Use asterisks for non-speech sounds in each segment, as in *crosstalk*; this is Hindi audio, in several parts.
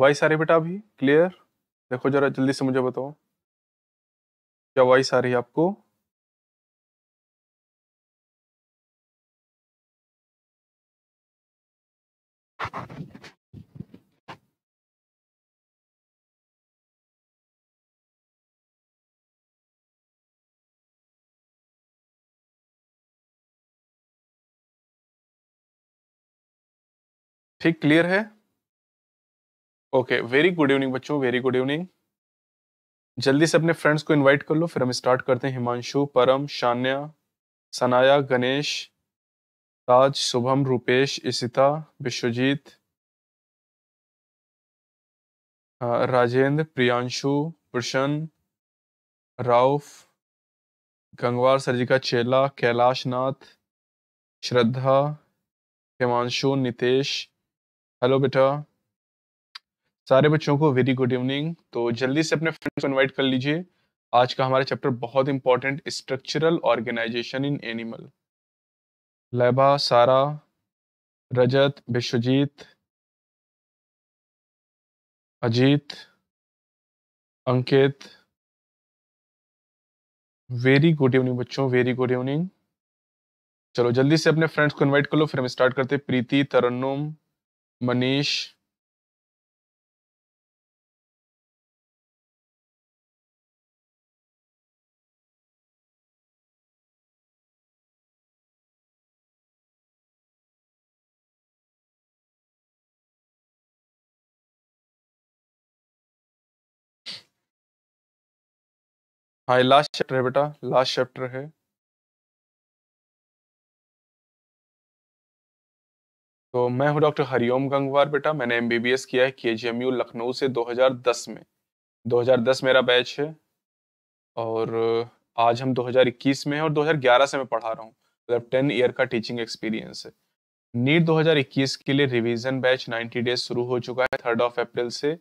वाइस आ रही बेटा अभी क्लियर देखो जरा जल्दी से मुझे बताओ क्या वाइस आ रही है आपको ठीक क्लियर है ओके वेरी गुड इवनिंग बच्चों वेरी गुड इवनिंग जल्दी से अपने फ्रेंड्स को इनवाइट कर लो फिर हम स्टार्ट करते हैं हिमांशु परम शान्या सनाया गणेश ताज शुभम रूपेश इसिता विश्वजीत राजेंद्र प्रियांशु प्रशन राउफ गंगवार सर जी का चेला कैलाश नाथ श्रद्धा हिमांशु नितेश हेलो बेटा सारे बच्चों को वेरी गुड इवनिंग तो जल्दी से अपने फ्रेंड्स को इनवाइट कर लीजिए आज का हमारा चैप्टर बहुत important structural organisation in animal लैबा सारा Rajat Vishwajeet Ajit Ankit very good evening बच्चों वेरी गुड इवनिंग चलो जल्दी से अपने फ्रेंड्स को इनवाइट कर लो फिर हम स्टार्ट करते प्रीति तरन्नुम मनीष हाँ लास्ट चैप्टर है बेटा लास्ट चैप्टर है तो मैं हूँ डॉक्टर हरिओम गंगवार बेटा मैंने एमबीबीएस किया है केजीएमयू लखनऊ से 2010 में 2010 मेरा बैच है और आज हम 2021 में और 2011 से मैं पढ़ा रहा हूँ मतलब टेन ईयर का टीचिंग एक्सपीरियंस है नीट 2021 के लिए रिवीजन बैच 90 डेज शुरू हो चुका है थर्ड ऑफ अप्रैल से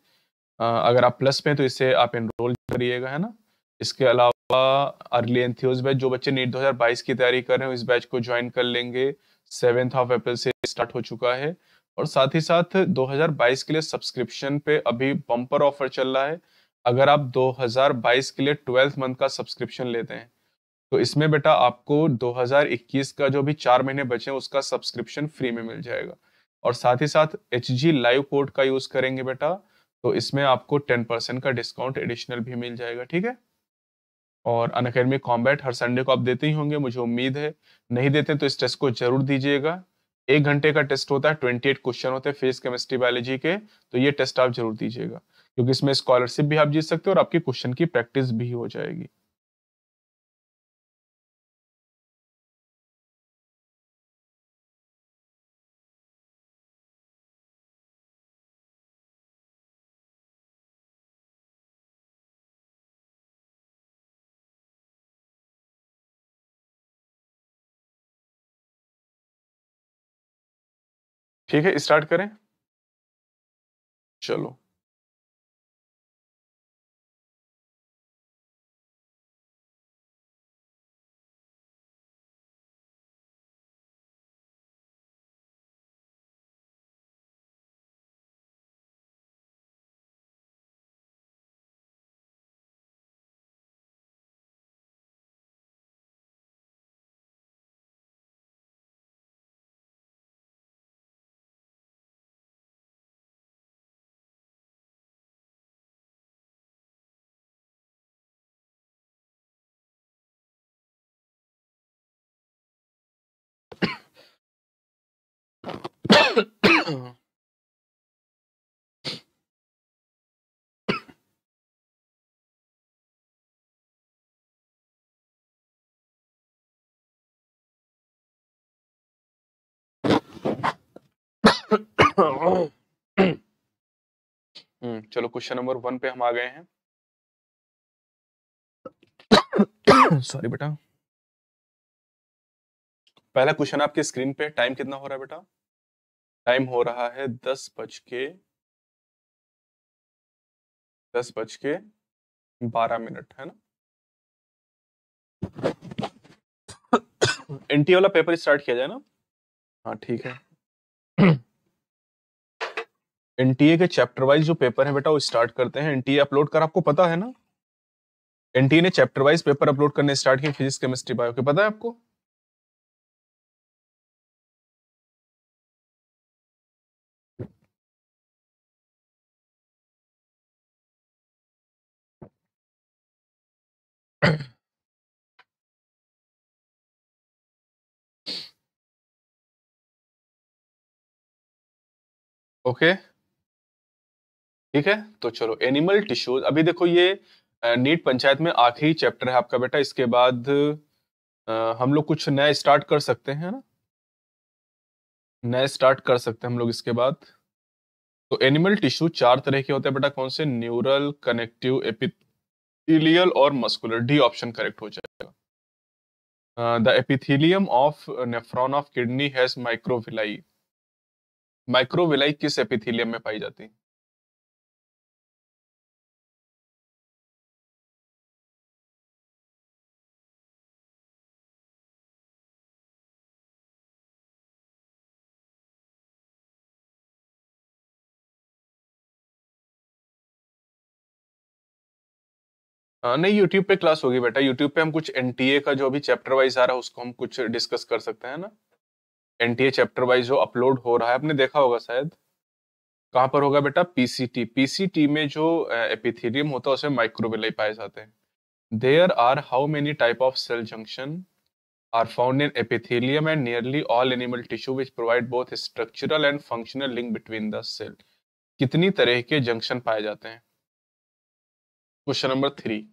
अगर आप प्लस में तो इसे आप इनरोल करिएगा है ना इसके अलावा अर्ली एंथियोज बैच जो बच्चे नीट 2022 की तैयारी कर रहे हैं इस बैच को ज्वाइन कर लेंगे सेवेंथ ऑफ अप्रैल से स्टार्ट हो चुका है और साथ ही साथ 2022 के लिए सब्सक्रिप्शन पे अभी बम्पर ऑफर चल रहा है अगर आप 2022 के लिए ट्वेल्थ मंथ का सब्सक्रिप्शन लेते हैं तो इसमें बेटा आपको 2021 का जो भी चार महीने बचे हैं उसका सब्सक्रिप्शन फ्री में मिल जाएगा और साथ ही साथ एच जी लाइव कोड का यूज करेंगे बेटा तो इसमें आपको 10% का डिस्काउंट एडिशनल भी मिल जाएगा ठीक है और अन अकेडमी कॉम्बैट हर संडे को आप देते ही होंगे मुझे उम्मीद है नहीं देते तो इस टेस्ट को जरूर दीजिएगा एक घंटे का टेस्ट होता है ट्वेंटी एट क्वेश्चन होते हैं फेस केमिस्ट्री बायोलॉजी के तो ये टेस्ट आप जरूर दीजिएगा क्योंकि इसमें स्कॉलरशिप भी आप जीत सकते हो और आपकी क्वेश्चन की प्रैक्टिस भी हो जाएगी ठीक है स्टार्ट करें चलो हम्म, चलो क्वेश्चन नंबर वन पे हम आ गए हैं सॉरी बेटा पहला क्वेश्चन आपके स्क्रीन पे टाइम कितना हो रहा है बेटा टाइम हो रहा है दस बज के दस बज के बारह मिनट है ना एनटी वाला पेपर स्टार्ट किया जाए ना हाँ ठीक है एनटीए के चैप्टर वाइज जो पेपर है बेटा वो स्टार्ट करते हैं एनटीए अपलोड कर आपको पता है ना एनटीए ने चैप्टर वाइज पेपर अपलोड करने स्टार्ट किए फिजिक्स केमिस्ट्री बायो के पता है आपको *coughs* okay ठीक है तो चलो एनिमल टिश्यूज अभी देखो ये नीट पंचायत में आखिरी चैप्टर है आपका बेटा इसके बाद हम लोग कुछ नया स्टार्ट कर सकते हैं ना नया स्टार्ट कर सकते हैं हम लोग इसके बाद तो एनिमल टिश्यू चार तरह के होते हैं बेटा कौन से न्यूरल कनेक्टिव एपिथिलियल और मस्कुलर डी ऑप्शन करेक्ट हो जाएगा the epithelium of nephron of kidney has microvilli microvilli किस एपिथिलियम में पाई जाती है हाँ, नहीं यूट्यूब पे क्लास होगी बेटा यूट्यूब पे हम कुछ एनटीए का जो अभी चैप्टर वाइज आ रहा है उसको हम कुछ डिस्कस कर सकते हैं ना एनटीए चैप्टर वाइज जो अपलोड हो रहा है आपने देखा होगा शायद कहाँ पर होगा बेटा पीसीटी पीसीटी में जो एपिथेरियम होता है उसमें माइक्रोविलाई पाए जाते हैं there are how many type of cell junction are found in epithelium and nearly all animal tissue which provide both structural and functional link between the cell कितनी तरह के जंक्शन पाए जाते हैं क्वेश्चन नंबर थ्री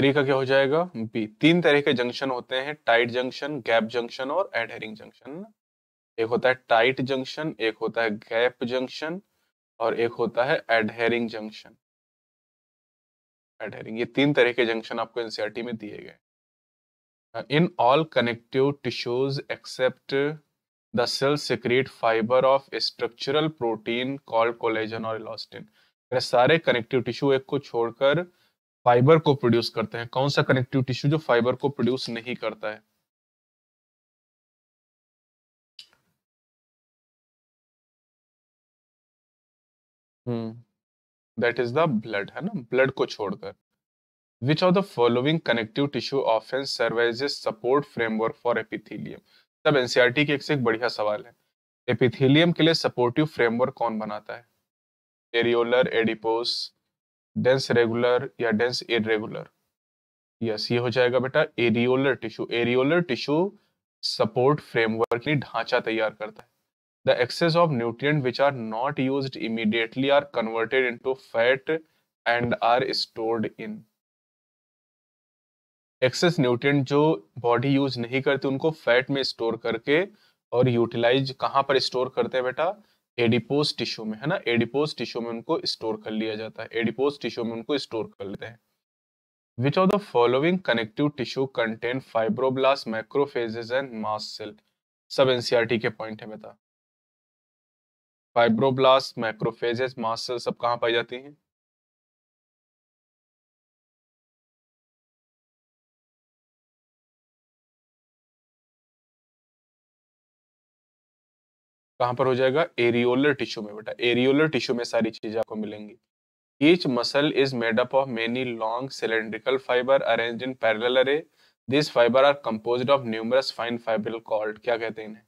थ्री का क्या हो जाएगा बी तीन तरह के जंक्शन होते हैं टाइट जंक्शन गैप जंक्शन और एडहेरिंग जंक्शन एक होता है टाइट जंक्शन एक होता है गैप जंक्शन और एक होता है एडहेरिंग जंक्शन एडहेरिंग ये तीन तरह के जंक्शन आपको एनसीईआरटी में दिए गए in all connective tissues except the cell secrete fibre of structural protein called collagen और इलास्टिन सारे कनेक्टिव टिश्यू एक को छोड़कर फाइबर को प्रोड्यूस करते हैं कौन सा कनेक्टिव टिश्यू जो फाइबर को प्रोड्यूस नहीं करता है दैट इज द ब्लड है ना ब्लड को छोड़कर which are the following connective tissue of an serves support framework for epithelium तब एनसीआरटी के एक से एक बढ़िया सवाल है एपिथीलियम के लिए सपोर्टिव फ्रेमवर्क कौन बनाता है एरियोलर एडिपोस डेंस रेगुलर या डेंस इरेगुलर यस ये हो जाएगा बेटा areolar tissue areolar tissue support framework की ढांचा तैयार करता है the excess of nutrient which are not used immediately are converted into fat and are stored in excess nutrient जो बॉडी यूज नहीं करती उनको फैट में स्टोर करके और यूटिलाइज कहां पर स्टोर करते हैं बेटा एडिपोज टिश्यू में है ना एडिपोज टिश्यू में उनको स्टोर कर लिया जाता है एडिपोज टिश्यू में उनको स्टोर कर लेते हैं which of the following connective tissue content fibroblast macrophages and mast cell सब एनसीईआरटी e के पॉइंट है बेटा फाइब्रोब्लास्ट माइक्रोफेजेस मास सेल सब कहाँ पाई जाती हैं कहां पर हो जाएगा एरियोलर टिश्यू में बेटा एरियोलर टिश्यू में सारी चीजें आपको मिलेंगी each muscle is made up of many long cylindrical fibre arrange in parallel array this fibre are compose of numerous fine fibre called क्या कहते हैं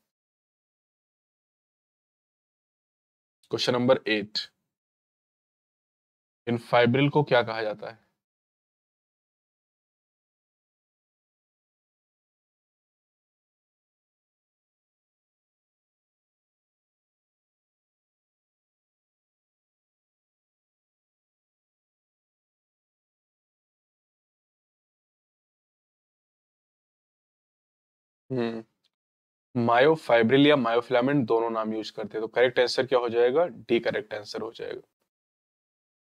क्वेश्चन नंबर एट इन फाइब्रिल को क्या कहा जाता है हम्म। मायोफाइब्रिल या मायोफिलामेंट दोनों नाम यूज करते हैं तो करेक्ट आंसर क्या हो जाएगा डी करेक्ट आंसर हो जाएगा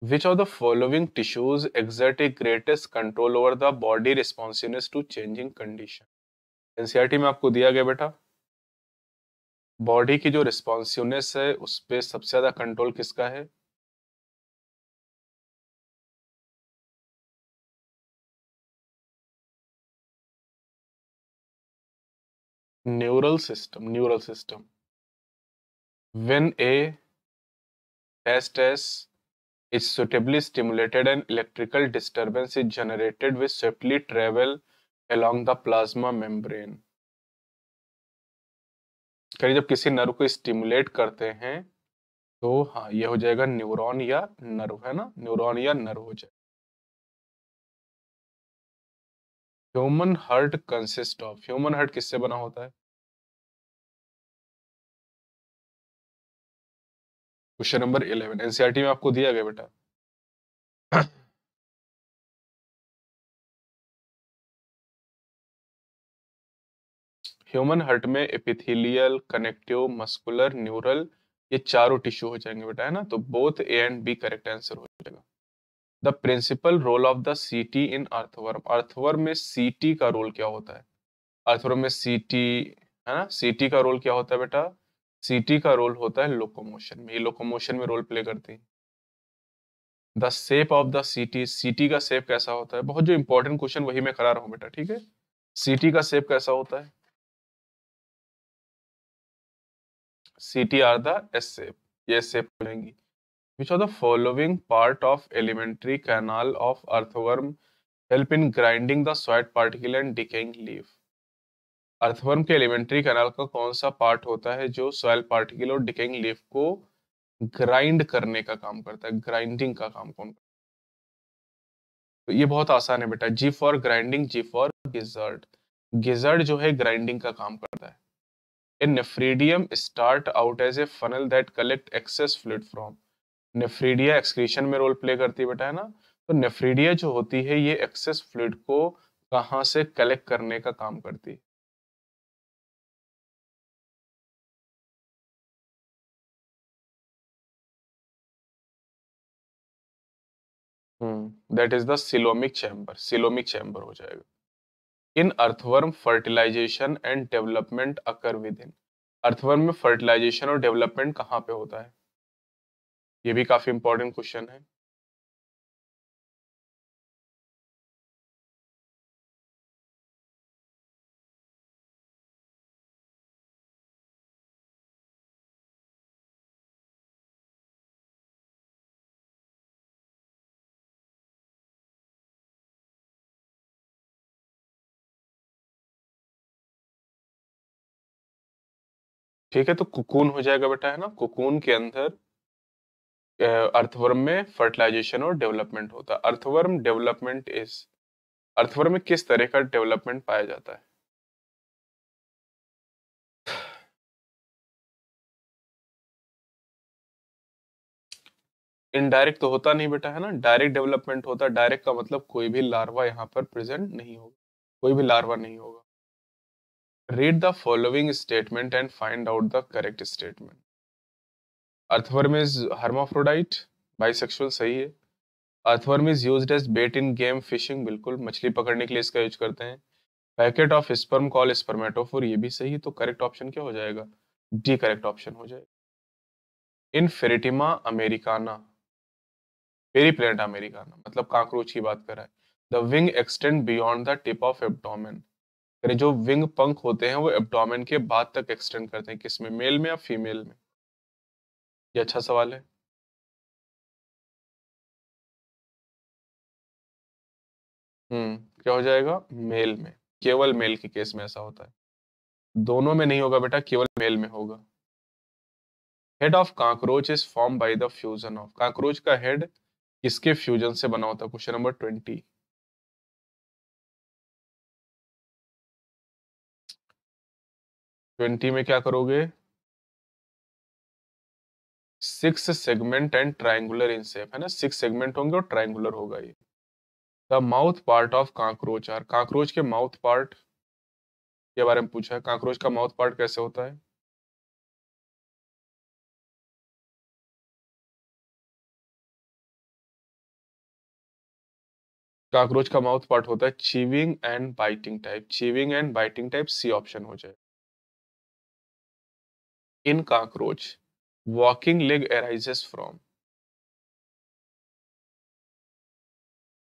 which are the following tissues exert a greatest control over the body responsiveness to changing condition NCERT में आपको दिया गया बेटा बॉडी की जो रिस्पॉन्सिवनेस है उस पर सबसे ज्यादा कंट्रोल किसका है neural system neural system when a test s is suitably stimulated an electrical disturbance is generated which swiftly travel along the plasma membrane कहीं जब किसी नर्व को स्टिमुलेट करते हैं तो हाँ ये हो जाएगा न्यूरॉन या नर्व है ना न्यूरॉन या नर्व हो जाएगा human heart consist of human heart किससे बना होता है क्वेश्चन नंबर इलेवन एनसीईआरटी में आपको दिया गया बेटा ह्यूमन हर्ट में एपिथेलियल कनेक्टिव मस्कुलर न्यूरल ये चारों टिश्यू हो जाएंगे बेटा है ना तो both A and B correct answer हो जाएगा the principal role of the setae in earthworm earthworm में सीटी का रोल क्या होता है अर्थवर्म में सीटी है ना सीटी का रोल क्या होता है बेटा सीटी का रोल होता है लोकोमोशन में ये लोकोमोशन में रोल प्ले करती है द सेप ऑफ द सीटी सीटी का सेप कैसा होता है बहुत जो इंपॉर्टेंट क्वेश्चन वही मैं करा रहा हूँ बेटा ठीक है सीटी का सेप कैसा होता है सीटी आर द एस सेप ये सेप हो which are the following part of alimentary canal of earthworm help in grinding the soil particle and decaying leaf earthworm के एलिमेंट्री कैनाल का कौन सा पार्ट होता है जो सॉयल पार्टिकल और डिकेइंग लीफ को ग्राइंड करने का काम करता है ग्राइंडिंग का काम कौन करता है तो ये बहुत आसान है बेटा G for grinding G for gizzard gizzard जो है ग्राइंडिंग का काम करता है in nephridium start out as a funnel that collect excess fluid from nephridia excretion में रोल प्ले करती है बेटा है ना तो नेफ्रीडिया जो होती है ये एक्सेस फ्लूड को कहाँ से कलेक्ट करने का काम करती है that is the coelomic chamber coelomic chamber हो जाएगा in earthworm fertilisation and development occur within earthworm में फर्टिलाइजेशन और डेवलपमेंट कहाँ पे होता है ये भी काफी इंपॉर्टेंट क्वेश्चन है ठीक है तो कुकून हो जाएगा बेटा है ना कुकून के अंदर अर्थवर्म में फर्टिलाइजेशन और डेवलपमेंट होता है अर्थवर्म डेवलपमेंट इज अर्थवर्म में किस तरह का डेवलपमेंट पाया जाता है इनडायरेक्ट तो होता नहीं बेटा है ना डायरेक्ट डेवलपमेंट होता है डायरेक्ट का मतलब कोई भी लार्वा यहाँ पर प्रेजेंट नहीं होगा कोई भी लार्वा नहीं होगा read the following statement and find out the correct statement earthworm is hermaphrodite bisexual सही है earthworm is use as bait in game fishing बिल्कुल मछली पकड़ने के लिए इसका यूज करते हैं packet of sperm call spermatophore ये भी सही है तो करेक्ट ऑप्शन क्या हो जाएगा डी करेक्ट ऑप्शन हो जाएगा in Pheretima americana Periplaneta americana मतलब कांक्रोच की बात कर रहा है the wing extend beyond the tip of abdomen करें जो विंग पंख होते हैं वो एब्डोमेन के बाद तक एक्सटेंड करते हैं किसमें मेल में या फीमेल में ये अच्छा सवाल है हम्म क्या हो जाएगा मेल में केवल मेल के केस में ऐसा होता है दोनों में नहीं होगा बेटा केवल मेल में होगा head of cockroach is form by the fusion of cockroach का हेड किसके फ्यूजन से बना होता है क्वेश्चन नंबर ट्वेंटी ट्वेंटी में क्या करोगे six segment and triangular in shape है ना सिक्स सेगमेंट होंगे और ट्राइंगुलर होगा ये the mouth part of cockroach are cockroach के माउथ पार्ट के बारे में पूछा है कांक्रोच का माउथ पार्ट कैसे होता है काक्रोच का माउथ पार्ट होता है chewing and biting type chewing and biting type C option हो जाए in cockroach walking leg arises from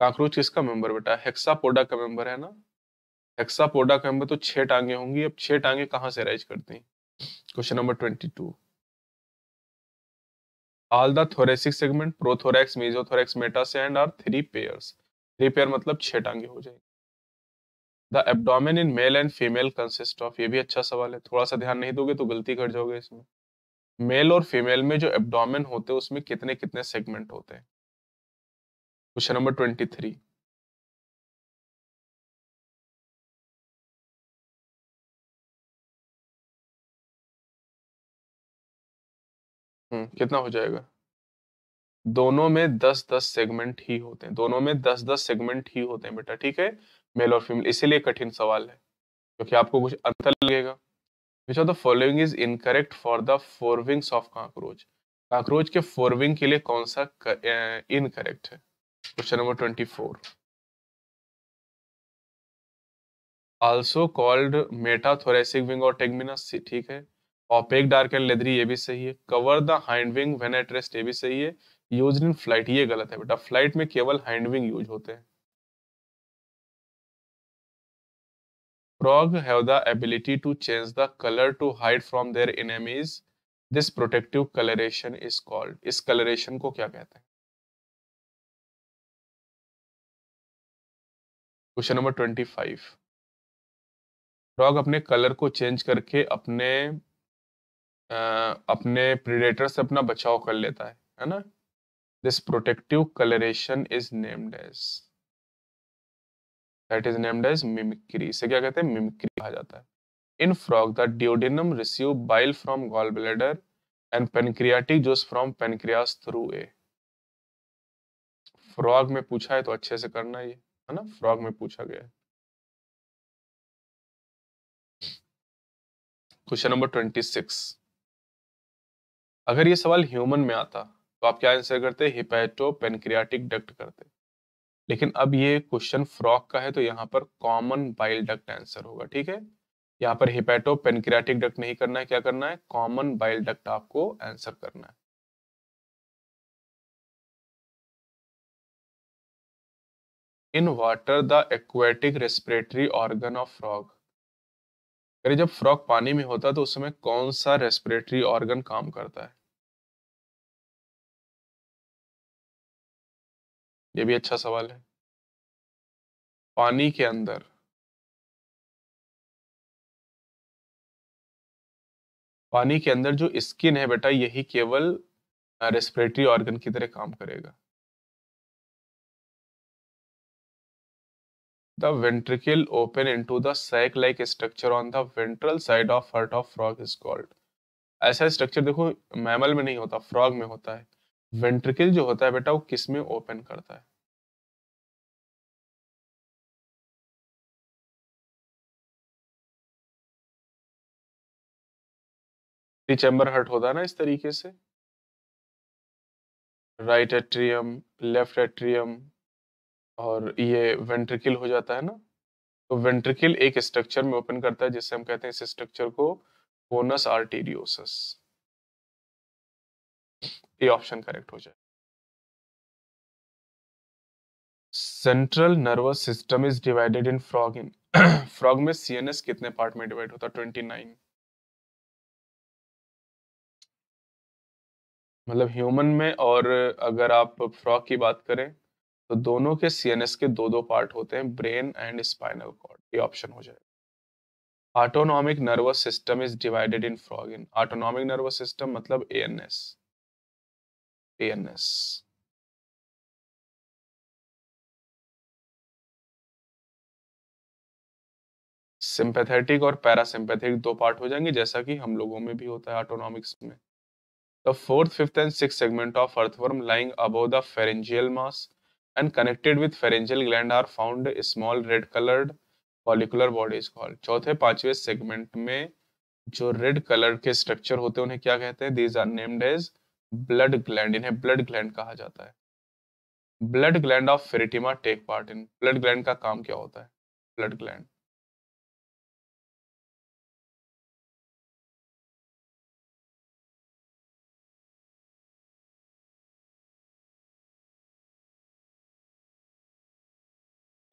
cockroach किसका मेंबर बेटा हेक्सापोडा का मेंबर है ना हेक्सापोडा का मेंबर तो छह टांगे होंगी अब छह टांगे कहां से एराइज करते हैं question number twenty two all the thoracic segment prothorax mesothorax metathorax and are three pairs three pair मतलब छह टांगे हो जाएंगे the abdomen in male and female consist of ये भी अच्छा सवाल है थोड़ा सा ध्यान नहीं दोगे तो गलती कर जाओगे इसमें मेल और फीमेल में जो एब्डोमेन होते हैं उसमें कितने कितने सेगमेंट होते हैं question number twenty three hmm, कितना हो जाएगा दोनों में दस दस सेगमेंट ही होते हैं दोनों में दस दस सेगमेंट ही होते हैं बेटा ठीक है मेल और फीमेल इसीलिए कठिन सवाल है क्योंकि आपको कुछ अंतर लगेगा which of the following is incorrect for the forewings of cockroach cockroach के फोरविंग के लिए कौन सा इनकरेक्ट है question number twenty four also called metathoracic wing और टेगमिनस ठीक है ऑपेक डार्क एंड लेदरी ये भी सही है cover the hind wing when at rest ये भी सही है यूज इन फ्लाइट ये गलत है बेटा फ्लाइट में केवल हाइंड विंग यूज होते हैं frog have the ability to change the color to hide from their enemies this protective coloration is called इस कलरेशन को क्या कहते हैं question number twenty five frog अपने कलर को चेंज करके अपने आ, अपने प्रिडेटर से अपना बचाव कर लेता है है ना this protective coloration is named as that is named as mimicry इसे क्या कहते हैं मिमिक्री कहा जाता है in frog the duodenum receive bile from gall bladder and pancreatic juice from pancreas through a frog में पूछा है तो अच्छे से करना ये है ना फ्रॉग में पूछा गया है क्वेश्चन नंबर ट्वेंटी सिक्स अगर ये सवाल ह्यूमन में आता तो आप क्या आंसर करते हिपैटो पेनक्रियाटिक डक्ट करते लेकिन अब ये क्वेश्चन फ्रॉक का है तो यहाँ पर कॉमन बाइल डक्ट आंसर होगा ठीक है यहाँ पर हिपैटो पेनक्रियाटिक डक्ट नहीं करना है क्या करना है कॉमन बाइल डक्ट आपको आंसर करना है in water the aquatic respiratory organ of frog are जब फ्रॉग पानी में होता है तो उस समय कौन सा रेस्पिरेटरी ऑर्गन काम करता है ये भी अच्छा सवाल है पानी के अंदर पानी के अंदर जो स्किन है बेटा यही केवल रेस्पिरेटरी ऑर्गन की तरह काम करेगा ventricle open into the sac like structure on the ventral side of heart of frog is called ऐसा स्ट्रक्चर देखो मैमल में नहीं होता फ्रॉग में होता है वेंट्रिकल जो होता है बेटा वो किस में ओपन करता है चैम्बर हर्ट होता है ना इस तरीके से राइट एट्रियम लेफ्ट एट्रियम और ये वेंट्रिकल हो जाता है ना तो वेंट्रिकल एक स्ट्रक्चर में ओपन करता है जिससे हम कहते हैं इस स्ट्रक्चर को conus arteriosus A option correct हो जाए central nervous system is divided in frog in frog में सीएनएस कितने पार्ट में डिवाइड होता है ट्वेंटी नाइन मतलब ह्यूमन में और अगर आप फ्रॉग की बात करें तो दोनों के सीएनएस के दो दो पार्ट होते हैं ब्रेन एंड स्पाइनल कॉर्ड ये ऑप्शन हो जाएगा autonomic nervous system is divided in frog in autonomic nervous system मतलब एएनएस fairness सिंपैथेटिक और पैरासिंपैथेटिक दो पार्ट हो जाएंगे जैसा कि हम लोगों में भी होता है ऑटोनॉमिक्स में the fourth fifth and six segment of earthworm lying above the pharyngeal mass and connected with pharyngeal gland are found small red colored follicular bodies called चौथे पांचवें सेगमेंट में जो रेड कलर के स्ट्रक्चर होते हैं उन्हें क्या कहते हैं these are named as blood gland इन्हें ब्लड ग्लैंड कहा जाता है blood gland of Pheretima take part in blood gland का काम क्या होता है ब्लड ग्लैंड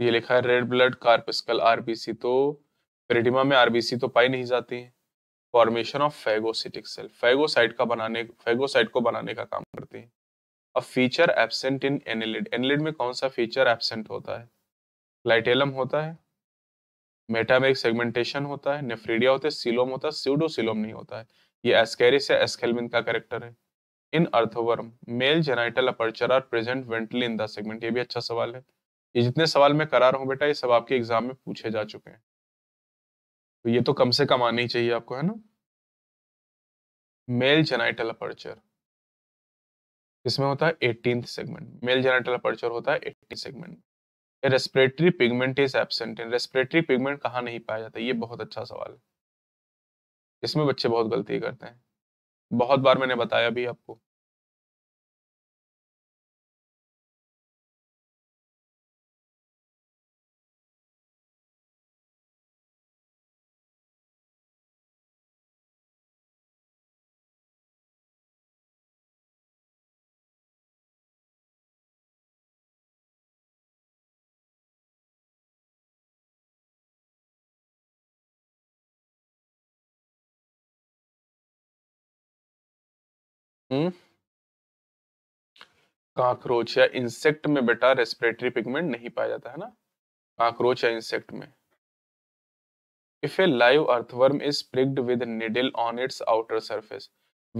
ये लिखा है रेड ब्लड कार्पस्कल आरबीसी तो फेरेटिमा में आरबीसी तो पाई नहीं जाती है formation of phagocytic cell phagocyte का बनाने फेगोसाइट को बनाने का काम करती है अब feature absent in annelid annelid में कौन सा फीचर एबसेंट होता है लाइटेलम होता है मेटामेक सेगमेंटेशन होता है नेफ्रीडिया होता है सिलोम होता है सीडोसिलोम नहीं होता है ये एस्केरिस या एस्केलमिन का कैरेक्टर है in earthworm male genital aperture are present ventrally in the segment ये भी अच्छा सवाल है ये जितने सवाल मैं करा रहा हूँ बेटा ये सब आपके एग्जाम में पूछे जा चुके हैं तो ये तो कम से कम आनी चाहिए आपको है ना मेल जेनाइटल अपर्चर इसमें होता है eighteen segment male genital aperture होता है eighteen segment respiratory pigment is absent in respiratory pigment कहाँ नहीं पाया जाता ये बहुत अच्छा सवाल है इसमें बच्चे बहुत गलती करते हैं बहुत बार मैंने बताया भी आपको हम्म? काक्रोच या इंसेक्ट में बेटा रेस्पिरेटरी पिगमेंट नहीं पाया जाता है ना काक्रोच या इंसेक्ट में if a live earthworm is pricked with needle on its outer surface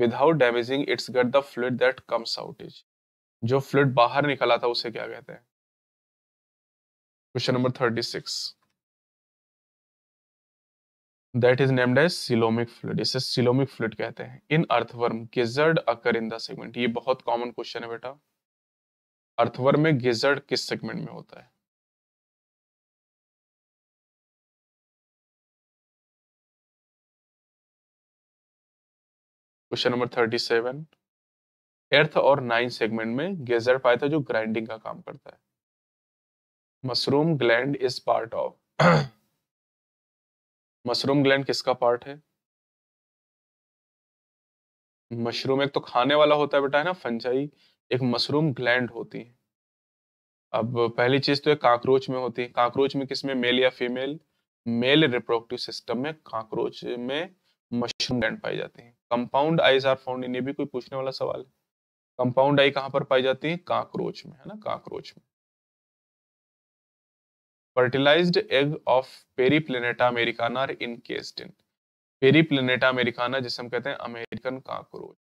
without damaging its gut the fluid that comes out is जो फ्लूड बाहर निकला था उसे क्या कहते हैं question number thirty six that is named as coelomic fluid इसे सिलोमिक फ्लूड कहते हैं in earthworm gizzard occur in the segment ये बहुत कॉमन क्वेश्चन है बेटा अर्थवर्म में गिजर्ड किस सेगमेंट में होता है question number thirty seven eighth और नाइन सेगमेंट में गेजर पाया था जो ग्राइंडिंग का काम करता है mushroom gland is part of mushroom gland किसका पार्ट है मशरूम एक तो खाने वाला होता है बेटा है ना फंजाई एक मशरूम ग्लैंड होती है अब पहली चीज तो एक काकरोच में होती है काकरोच में किसमें मेल या फीमेल मेल रिप्रोडक्टिव सिस्टम में काकरोच में मशरूम ग्लैंड पाई जाती है compound eyes are found in ये भी कोई पूछने वाला सवाल है कंपाउंड आई कहाँ पर पाई जाती है काकरोच में है ना काकरोच में ऑफ पेरी प्लेनेटा अमेरिकाना इन are in Periplaneta americana जिसे हम कहते हैं अमेरिकन काकरोच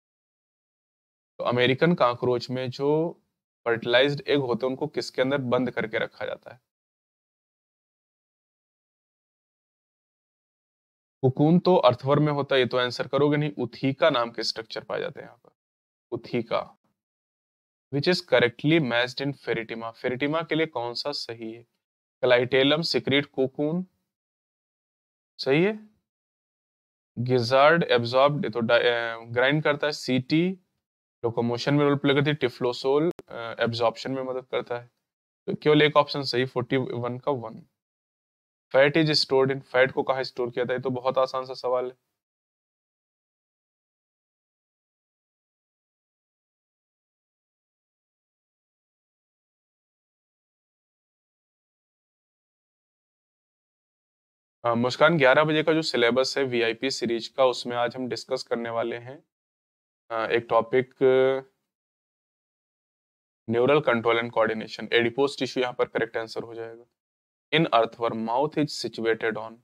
तो अमेरिकन काकरोच में जो फर्टिलाइज्ड एग होते हैं उनको किसके अंदर बंद करके रखा जाता है कुकून तो अर्थवर में होता है ये तो आंसर करोगे नहीं उथीका नाम के स्ट्रक्चर पाए जाते हैं यहाँ पर ootheca which is correctly matched in Pheretima Pheretima के लिए कौन सा सही है क्लाइटेलम सिक्रीट कोकून सही है गिजार्ड एब्जॉर्ब तो ग्राइंड करता है सीटी लोकोमोशन में रोल प्ले करती है टिफ्लोसोल एब्जॉर्प्शन में मदद करता है तो केवल एक ऑप्शन सही फोर्टी वन का one fat is stored in fat को कहा स्टोर किया था ये तो बहुत आसान सा सवाल है मुस्कान 11 बजे का जो सिलेबस है वीआईपी सीरीज का उसमें आज हम डिस्कस करने वाले हैं एक topic neural control and coordination adipose tissue यहाँ पर करेक्ट आंसर हो जाएगा in earthworm mouth is situated on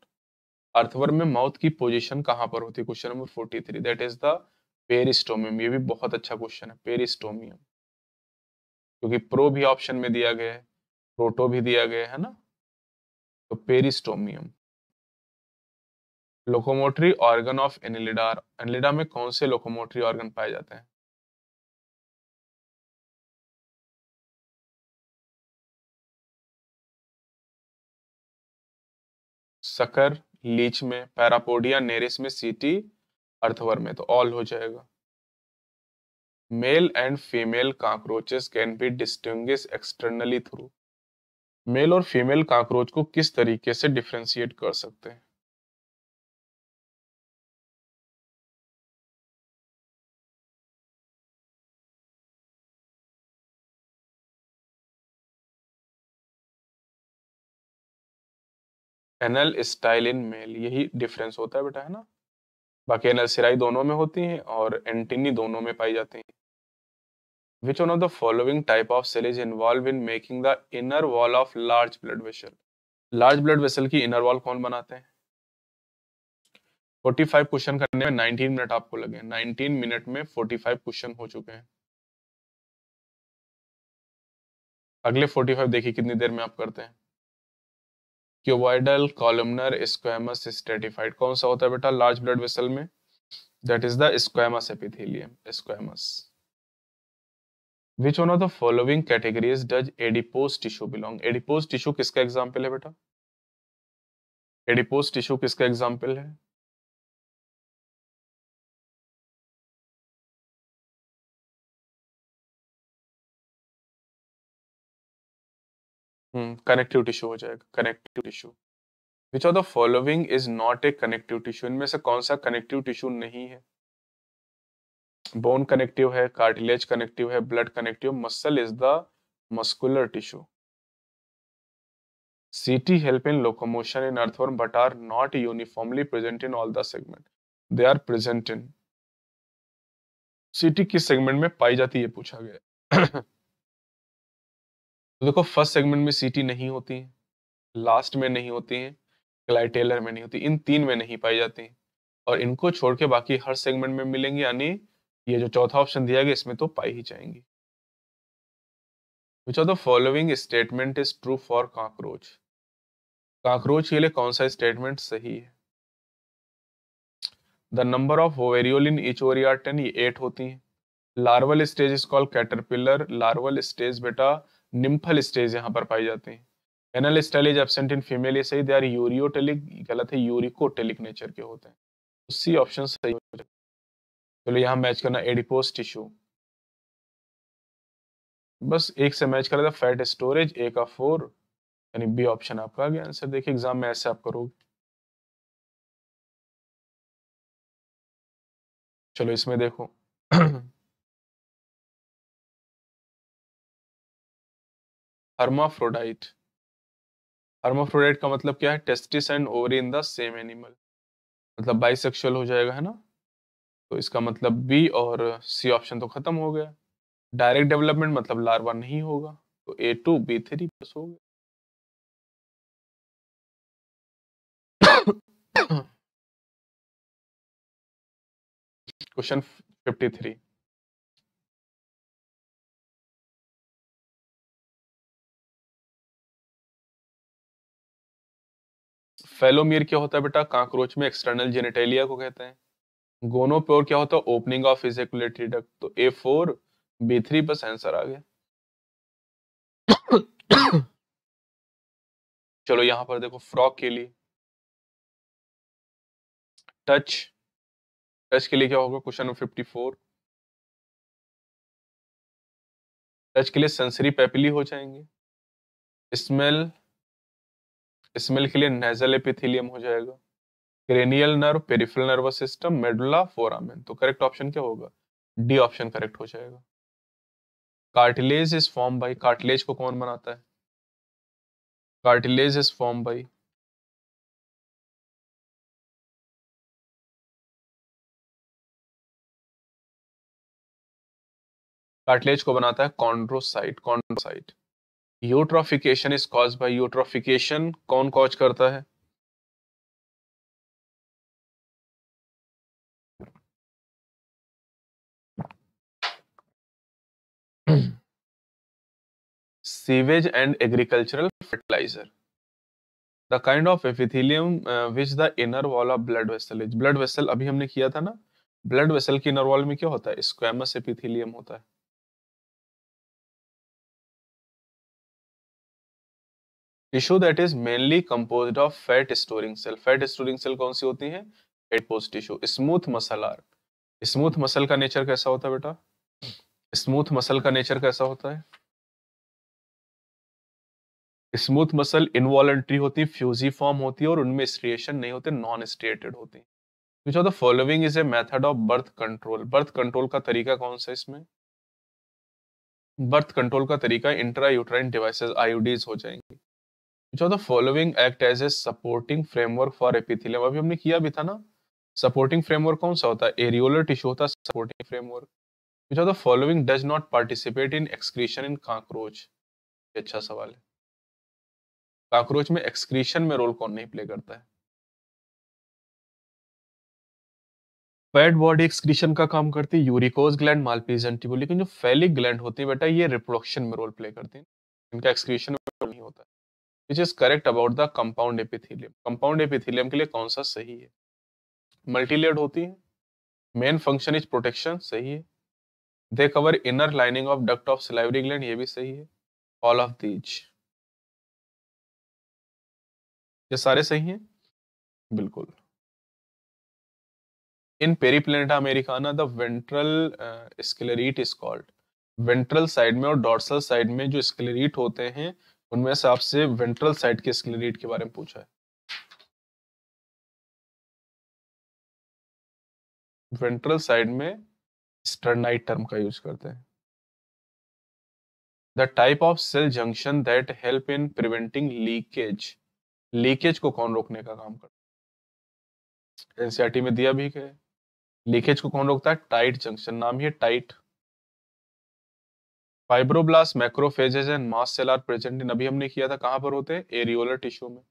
earthworm में माउथ की पोजीशन कहाँ पर होती है question number forty three that is the peristomium ये भी बहुत अच्छा क्वेश्चन है पेरिस्टोमियम क्योंकि प्रो भी ऑप्शन में दिया गया है प्रोटो भी दिया गया है ना तो peristomium locomotory organ of Annelida Annelida में कौन से लोकोमोटरी ऑर्गन पाए जाते हैं सकर लीच में पैरापोडिया नेरिस में सीटी अर्थवर में तो ऑल हो जाएगा male and female cockroaches can be distinguished externally through male और फीमेल कॉकरोच को किस तरीके से डिफ्रेंशिएट कर सकते हैं एनल स्टाइल इन मेल यही डिफरेंस होता है बेटा है ना बाकी एनल सिराई दोनों में होती हैं और एंटीनी दोनों में पाई जाती हैं which one of the following type of cell is involve in making the inner wall of large blood vessel large blood vessel की इनर वॉल कौन बनाते हैं 45 क्वेश्चन करने में 19 मिनट आपको लगे 19 मिनट में 45 क्वेश्चन हो चुके हैं अगले 45 देखिए कितनी देर में आप करते हैं क्यूबॉइडल कॉलमनर स्क्वेमस स्टेटिफाइड कौन सा होता है बेटा लार्ज ब्लड वेसल में that is the squamous epithelium squamous which one of the following categories does adipose tissue belong adipose tissue किसका एग्जाम्पल है बेटा एडिपोज टिश्यू किसका एग्जाम्पल है कनेक्टिव हम्म, टिश्यू हो जाएगा connective tissue which of the following is not a connective tissue इनमें से कौन सा कनेक्टिव टिश्यू नहीं है बोन कनेक्टिव है कार्टिलेज कनेक्टिव है blood connective muscle is the muscular tissue CT in in locomotion in earthworm but are not uniformly present in all the segment they are present in setae किस सेगमेंट में पाई जाती है पूछा गया तो देखो फर्स्ट सेगमेंट में सीटी नहीं होती है लास्ट में नहीं होती हैं क्लाइटेलर में नहीं होती इन तीन में नहीं पाई जाती और इनको छोड़ के बाकी हर सेगमेंट में मिलेंगी यानी ये जो चौथा ऑप्शन दिया गया इसमें तो पाई ही जाएंगी which of the following statement is true for cockroach cockroach के लिए कौन सा स्टेटमेंट सही है the number of ovariole in each ten ये एट होती हैं larval stage is called caterpillar larval stage बेटा निम्फल स्टेज यहाँ पर पाई जाती है anal style is absent in female ये सही दे यूरियोटेलिक गलत है यूरिकोटेलिक नेचर के होते हैं उसी ऑप्शन सही चलो यहाँ मैच करना एडिपोस टिश्यू बस एक से मैच कर लेता फैट स्टोरेज ए का फोर यानी बी ऑप्शन आपका आ गया आंसर देखिए एग्जाम में ऐसे आप करोगे चलो इसमें देखो हर्माफ्रोडाइट हर्माफ्रोडाइट का मतलब क्या है testis and ovary in the same animal मतलब बाइसेक्सुअल हो जाएगा है ना तो इसका मतलब बी और सी ऑप्शन तो खत्म हो गया डायरेक्ट डेवलपमेंट मतलब लार्वा नहीं होगा तो A two B three plus हो गया क्वेश्चन फिफ्टी थ्री फेलोमियर क्या होता है बेटा कांक्रोच में एक्सटर्नल जेनेटेलिया को कहते हैं गोनोप्योर क्या होता है ओपनिंग ऑफ इजेकुलेटरी डक तो ए फोर बी थ्री पर सेंसर आ गया चलो यहां पर देखो फ्रॉक के लिए टच टच के लिए क्या होगा question number fifty four touch के लिए सेंसरी पेपिली हो जाएंगे स्मेल स्मेल के लिए नेजल एपिथिलियम हो जाएगा cranial nerve peripheral nervous system medulla foramen तो करेक्ट ऑप्शन क्या होगा डी ऑप्शन करेक्ट हो जाएगा cartilage is form by cartilage को कौन बनाता है cartilage is form by cartilage को बनाता है chondrocyte chondrocyte eutrophication is cause by eutrophication कौन कॉज करता है sewage and agricultural fertiliser the kind of epithelium which the inner wall of blood vessel is blood vessel अभी हमने किया था ना ब्लड वेसल की इनर वॉल में क्या होता है स्क्वेमस एपिथिलियम होता है tissue that is mainly compose of fat storing cell fat storing cell कौन सी होती है adipose tissue smooth muscle are smooth muscle का नेचर कैसा होता है बेटा स्मूथ मसल का नेचर कैसा होता है स्मूथ मसल इनवॉलेंट्री होती है फ्यूजी फॉर्म होती है और उनमें स्ट्रिएशन नहीं होते नॉन स्ट्रिएटेड होती है which of the following is a method of birth control birth control का तरीका कौन सा इसमें बर्थ कंट्रोल का तरीका इंट्रा यूट्राइन डिवाइसेस आईयूडीज हो जाएंगी which of the following act as a supporting framework for epithelium अभी हमने किया भी था ना supporting framework कौन सा होता है areolar tissue होता है supporting framework which of the following does not participate in excretion in cockroach ये अच्छा सवाल है कॉकरोच में एक्सक्रीशन में रोल कौन नहीं प्ले करता है फैट बॉडी एक्सक्रीशन का काम करती है यूरिकोज ग्लैंड मालपीजन टिब्यू लेकिन जो फैलिक ग्लैंड होती है बेटा ये रिप्रोडक्शन में रोल प्ले करती है इनका एक्सक्रीशन में नहीं होता है which is correct about the compound epithelium compound epithelium के लिए कौन सा सही है मल्टीलेयर्ड होती है मेन फंक्शन इज प्रोटेक्शन सही है they cover inner lining of duct of salivary gland ये भी सही है ऑल ऑफ दीज ये सारे सही हैं बिल्कुल in Periplaneta americana the ventral sclerite is called ventral side में और डॉर्सल साइड में जो स्केलेरीट होते हैं उनमें से आपसे वेंट्रल साइड के स्क्लेरीट के बारे में पूछा है वेंट्रल साइड में स्टर्नाइट टर्म का यूज करते हैं the type of cell junction that help in preventing leakage leakage को कौन रोकने का काम करता है एनसीआरटी e में दिया भी है लीकेज को कौन रोकता है टाइट जंक्शन नाम ही है tight fibroblast macrophages and mast cell are present in अभी हमने किया था कहाँ पर होते हैं एरियोलर टिश्यू में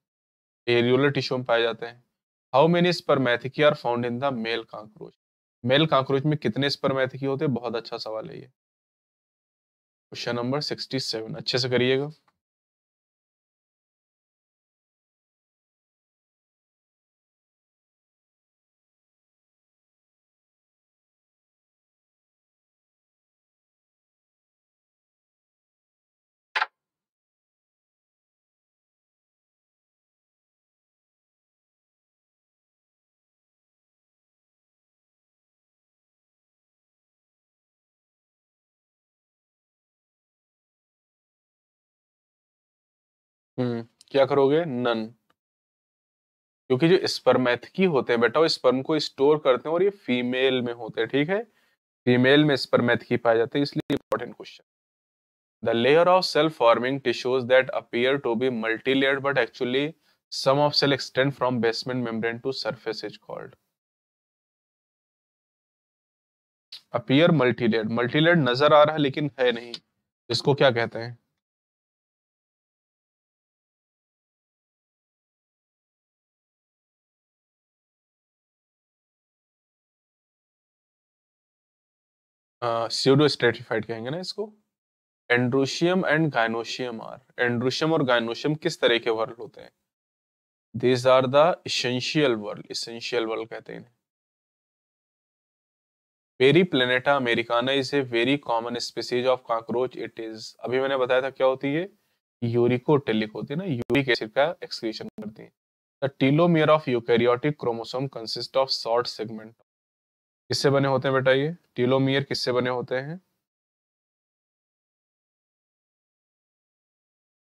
एरियोलर टिश्यू में पाए जाते हैं how many spermathecae are found in the male cockroach male cockroach में कितने स्पर्मैथिकी होते हैं बहुत अच्छा सवाल है ये क्वेश्चन नंबर सिक्सटी सेवन अच्छे से करिएगा क्या करोगे नन क्योंकि जो स्पर्मैथिकी होते हैं बेटा वो स्पर्म को स्टोर करते हैं और ये फीमेल में होते हैं ठीक है फीमेल में स्पर्मैथिकी पाए जाते हैं इसलिए important question the layer of cell forming tissues that appear to be multi layer but actually some of cell extend from basement membrane to surface is called appear multi layer नजर आ रहा है लेकिन है नहीं इसको क्या कहते हैं सीडो स्ट्रेटिफाइड कहेंगे ना इसको androecium and gynoecium are androecium और गाइनोशियम किस तरह के वर्ल्ड होते हैं these are the essential whorl essential whorl कहते हैं Periplaneta americana is a very common species of cockroach it is अभी मैंने बताया था क्या होती है यूरिकोटेलिक होती है ना यूरिक एसिड का एक्सक्रीशन करती है telomere of eukaryotic chromosome consist of short segment किससे बने होते हैं बेटा ये टीलोमियर किससे बने होते हैं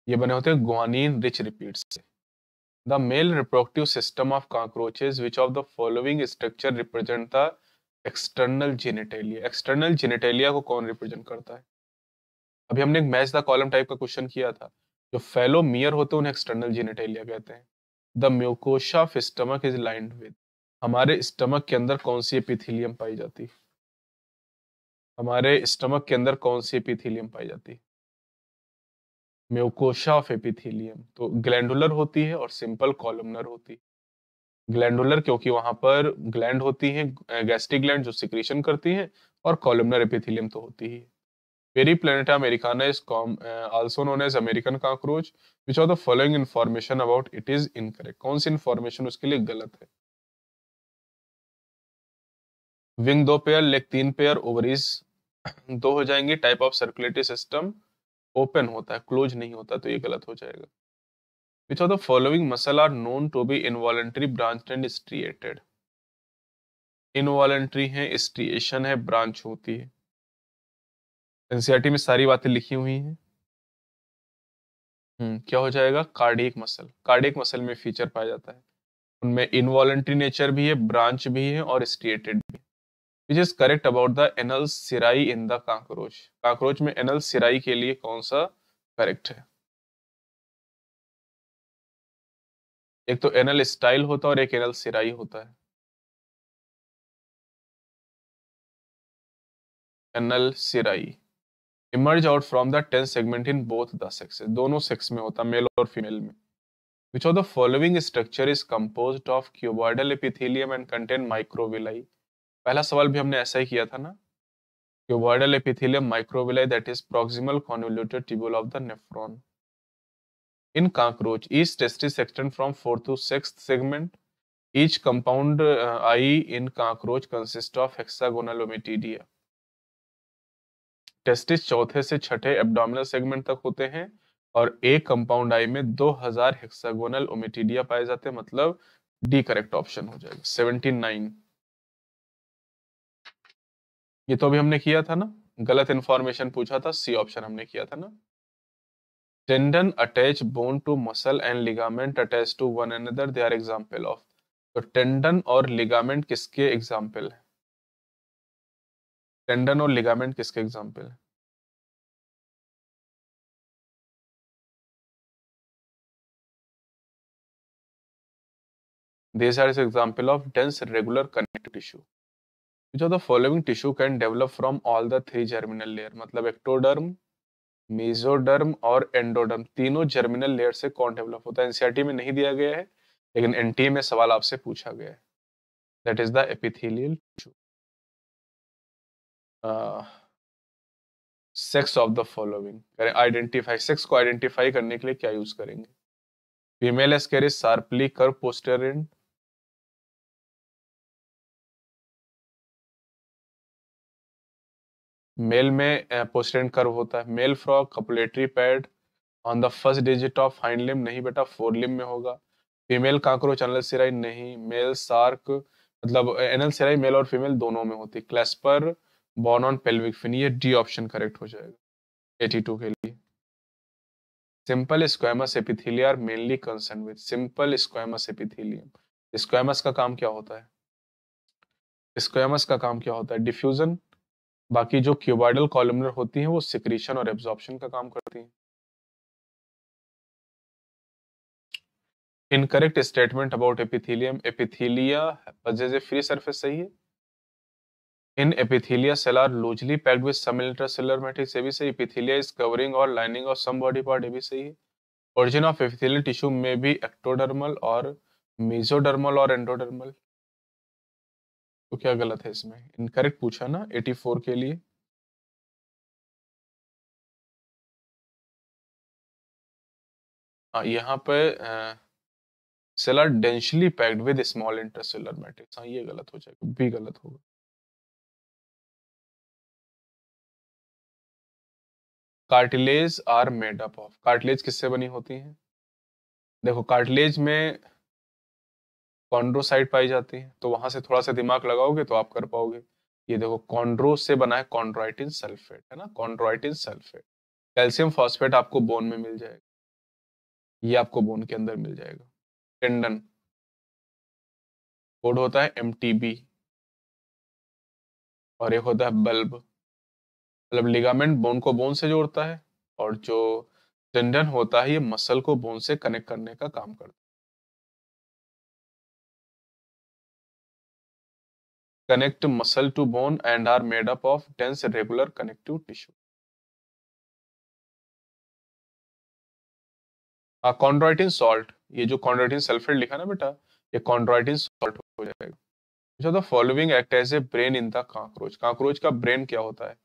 ये बने होते हैं ग्वानीन रिच रिपीट से the male reproductive system of cockroaches which of the following structure represent the external genitalia external genitalia को कौन रिप्रेजेंट करता है अभी हमने एक मैच द कॉलम टाइप का क्वेश्चन किया था जो फेलोमियर होते हैं उन्हें एक्सटर्नल जेनेटेलिया कहते हैं the mucosa of stomach is lined with हमारे स्टमक के अंदर कौन सी एपिथीलियम पाई जाती हमारे स्टमक के अंदर कौन सी एपिथीलियम पाई जाती म्यूकोशा ऑफ एपिथीलियम तो ग्लैंडुलर होती है और सिंपल कॉलमनर होती है ग्लैंडुलर क्योंकि वहां पर ग्लैंड होती है गैस्ट्रिक ग्लैंड जो सिक्रीशन करती है और कॉलमनर एपिथीलियम तो होती ही Periplaneta americana is commonly also known as American cockroach which are the following information about it is incorrect कौन सी इन्फॉर्मेशन उसके लिए गलत है विंग दो पेयर लेग तीन पेयर ओवरीज *clears throat* दो हो जाएंगी type of circulatory system open होता है क्लोज नहीं होता तो ये गलत हो जाएगा which of the following muscle are known to be involuntary branch and striated involuntary है स्ट्रिएशन है ब्रांच होती है एनसीईआरटी e में सारी बातें लिखी हुई हैं हम्म, क्या हो जाएगा कार्डियक मसल कार्डियक मसल में फीचर पाया जाता है उनमें इनवॉलेंट्री नेचर भी है ब्रांच भी है और striated which is correct about the anal cerci in the cockroach cockroach में एनल सिराई के लिए कौन सा करेक्ट है एक तो एनल स्टाइल होता है और एक एनल सिराई होता है anal cerci emerge out from the ten segment in both the sexes दोनों सेक्स में होता मेल और फीमेल में which of the following structure is composed of cuboidal epithelium and contain microvilli पहला सवाल भी हमने ऐसा ही किया था ना कि वर्डल epithelium microvilli that is proximal convoluted tubule of the nephron in cockroach each testis extend from fourth to six segment each compound eye in cockroach consist of of hexagonal testis चौथे से छठे एब्डोमिनल सेगमेंट तक होते हैं और एक कंपाउंड आई में 2000 हेक्सागोनल ओमेटिडिया पाए जाते हैं मतलब डी करेक्ट ऑप्शन हो जाएगा 79 ये तो अभी हमने किया था ना गलत इंफॉर्मेशन पूछा था सी ऑप्शन हमने किया था ना tendon attach bone to muscle and ligament attach to one another they are example of तो टेंडन और लिगामेंट किसके एग्जाम्पल है टेंडन और लिगामेंट किसके एग्जाम्पल है these are example of dense regular connective tissue which of the following tissue can develop from all the three germinal layer मतलब एक्टोडर्म मेजोडर्म और एंडोडर्म तीनों जर्मिनल लेयर से कौन डेवलप होता है एनसीईआरटी में नहीं दिया गया है लेकिन एनटीए में सवाल आपसे पूछा गया है that is the epithelial tissue sex of the following करें आइडेंटिफाई सेक्स को आइडेंटिफाई करने के लिए क्या यूज करेंगे female Ascaris sharply curve posterior and male में पोस्टेंट कर्व होता है male frog copulatory pad on the first digit of hind limb नहीं बेटा फोर लिम में होगा फीमेल कांक्रोच अनल सिराई नहीं मेल सार्क मतलब एनल सिराई मेल और फीमेल दोनों में होती है clasper borne on pelvic fin ये डी ऑप्शन करेक्ट हो जाएगा 82 के लिए simple squamous epithelia mainly concern with simple squamous epithelium squamous का काम क्या होता है स्क्वामस का काम क्या होता है डिफ्यूजन बाकी जो क्यूबाइडल कॉलमर होती हैं वो सिक्रीशन और एब्जॉर्प्शन का काम करती हैं incorrect statement about epithelium epithelia possess free surface सही है in epithelia cell are loosely packed with some intercellular matrix ये भी सही एपिथीलिया इज कवरिंग और lining of some body part ये भी सही है ओरिजिन ऑफ एपिथीलियल टिश्यू में भी एक्टोडर्मल और मेजोडर्मल और एंडोडर्मल तो क्या गलत है इसमें इनकरेक्ट पूछा ना 84 के लिए हाँ, यहाँ पे cell are densely packed with small intercellular matrix हाँ ये गलत हो जाएगा भी गलत होगा cartilage are made up of cartilage किससे बनी होती हैं देखो कार्टिलेज में कॉन्ड्रोसाइट पाई जाती है तो वहां से थोड़ा सा दिमाग लगाओगे तो आप कर पाओगे ये देखो कॉन्ड्रोस से बना है कॉन्ड्रोइटिन सल्फेट है ना कॉन्ड्रोइटिन सल्फेट कैल्शियम फॉस्फेट आपको बोन में मिल जाएगा ये आपको बोन के अंदर मिल जाएगा टेंडन कोड होता है एम और एक होता है बल्ब मतलब लिगामेंट बोन को बोन से जोड़ता है और जो टेंडन होता है ये मसल को बोन से कनेक्ट करने का काम करता है connect muscle to bone and are made up of dense regular connective tissue chondroitin salt ये जो कॉन्ड्रॉइटिन सल्फेट लिखा ना बेटा ये कॉन्ड्रॉइटिन सॉल्ट हो जाएगा जो the following act as a brain in the cockroach cockroach का ब्रेन क्या होता है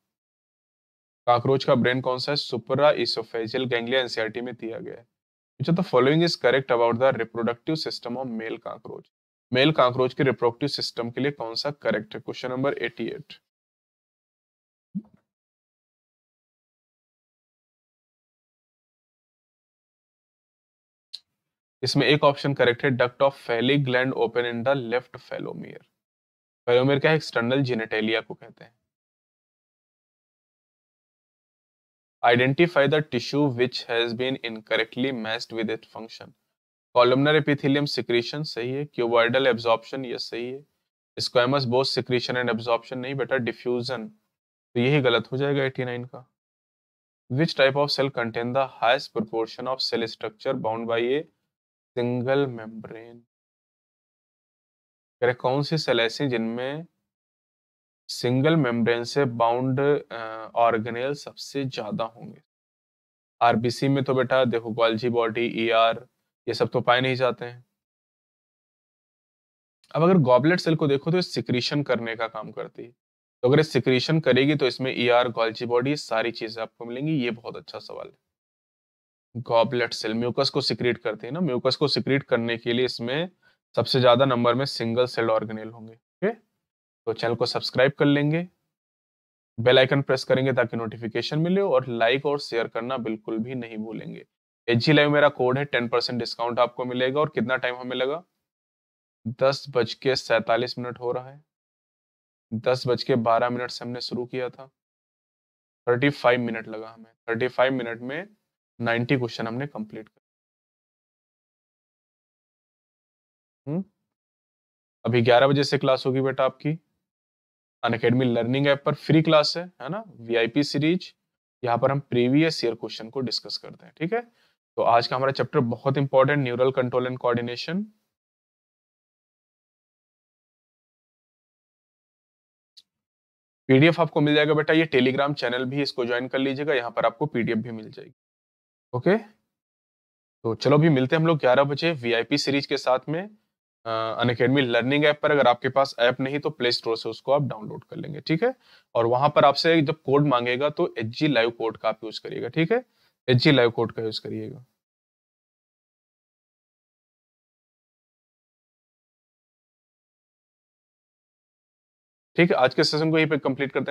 कांक्रोच का ब्रेन कौन सा है सुपरा इसोफेजियल गैंग्लिया एनसीईआरटी में दिया गया है जो the following is correct about the reproductive system of male cockroach male cockroach के रिप्रोडक्टिव सिस्टम के लिए कौन सा करेक्ट है क्वेश्चन नंबर 88 इसमें एक ऑप्शन करेक्ट है duct of phallic gland open in the left phallomere phallomere क्या है एक्सटर्नल जेनेटेलिया को कहते हैं identify the tissue which has been incorrectly matched with it function columnar epithelium secretion सही है क्यूबॉइडल एब्जॉर्प्शन ये सही है squamous both secretion and absorption नहीं बेटा डिफ्यूजन तो यही गलत हो जाएगा एटी नाइन का which type of cell contain the highest proportion of cell structure bound by a single membrane कह कौन सी सेल ऐसी जिनमें सिंगल मेम्ब्रेन से बाउंड ऑर्गेनेल सबसे ज्यादा होंगे आरबीसी में तो बेटा देखो गॉल्जी बॉडी ईआर ER, ये सब तो पाए नहीं जाते हैं अब अगर गॉबलेट सेल को देखो तो सिक्रीशन करने का काम करती है तो अगर ये सिक्रीशन करेगी तो इसमें ई आर गॉल्ची बॉडी सारी चीजें आपको मिलेंगी ये बहुत अच्छा सवाल है गॉबलेट सेल म्यूकस को सिक्रीट करती है ना म्यूकस को सिक्रीट करने के लिए इसमें सबसे ज्यादा नंबर में सिंगल सेल ऑर्गेनेल होंगे ओके तो चैनल को सब्सक्राइब कर लेंगे बेल आइकन प्रेस करेंगे ताकि नोटिफिकेशन मिले और लाइक और शेयर करना बिल्कुल भी नहीं भूलेंगे एच जी लाइव मेरा कोड है टेन परसेंट डिस्काउंट आपको मिलेगा और कितना टाइम हमें लगा दस बज के सैतालीस मिनट हो रहा है दस बज के बारह मिनट से हमने शुरू किया था थर्टी फाइव मिनट लगा हमें थर्टी फाइव मिनट में नाइन्टी क्वेश्चन हमने कंप्लीट कर हम्म? अभी ग्यारह बजे से क्लास होगी बेटा आपकी अन अकेडमी लर्निंग ऐप पर फ्री क्लास है है ना वीआईपी सीरीज यहाँ पर हम प्रीवियस ईयर क्वेश्चन को डिस्कस करते हैं ठीक है तो आज का हमारा चैप्टर बहुत important neural control and coordination PDF आपको मिल जाएगा बेटा ये टेलीग्राम चैनल भी इसको ज्वाइन कर लीजिएगा यहाँ पर आपको पीडीएफ भी मिल जाएगी ओके तो चलो भी मिलते हैं हम लोग ग्यारह बजे वीआईपी सीरीज के साथ में अन अकेडमी लर्निंग ऐप पर अगर आपके पास ऐप नहीं तो प्ले स्टोर से उसको आप डाउनलोड कर लेंगे ठीक है और वहां पर आपसे जब कोड मांगेगा तो एच जी लाइव कोड का आप यूज करिएगा ठीक है एच जी लाइव कोड का यूज़ करिएगा ठीक है आज के सेशन को यहीं पे कंप्लीट करते हैं